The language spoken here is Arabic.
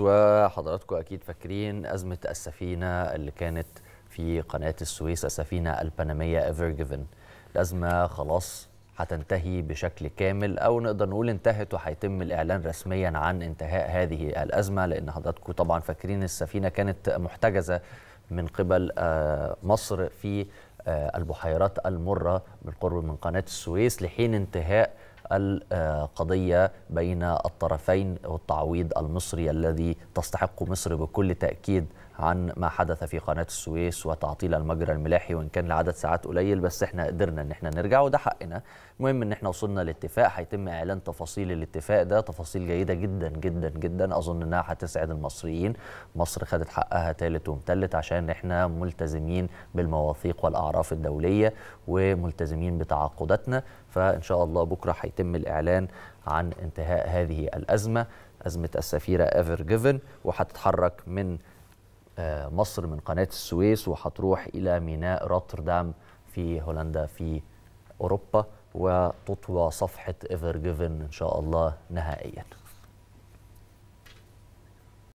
وحضراتكم اكيد فاكرين ازمه السفينه اللي كانت في قناه السويس السفينه البنميه ايفر جيفن الازمه خلاص هتنتهي بشكل كامل او نقدر نقول انتهت وهيتم الاعلان رسميا عن انتهاء هذه الازمه لان حضراتكم طبعا فاكرين السفينه كانت محتجزه من قبل آه، مصر في آه، البحيرات المره بالقرب من قناه السويس لحين انتهاء القضية بين الطرفين والتعويض المصري الذي تستحق مصر بكل تأكيد عن ما حدث في قناة السويس وتعطيل المجرى الملاحي وإن كان لعدد ساعات قليل بس إحنا قدرنا إن إحنا نرجع وده حقنا المهم إن إحنا وصلنا لاتفاق هيتم إعلان تفاصيل الاتفاق ده تفاصيل جيدة جدا جدا جدا أظن إنها هتسعد المصريين مصر خدت حقها تالت ومتلت عشان إحنا ملتزمين بالمواثيق والأعراف الدولية وملتزمين بتعاقداتنا فإن شاء الله بكرة هيتم الإعلان عن انتهاء هذه الأزمة أزمة السفيرة ايفر جيفن وهتتحرك من آه، مصر من قناة السويس وهتروح إلى ميناء روتردام في هولندا في أوروبا وتطوى صفحة إيفر جيفن إن شاء الله نهائياً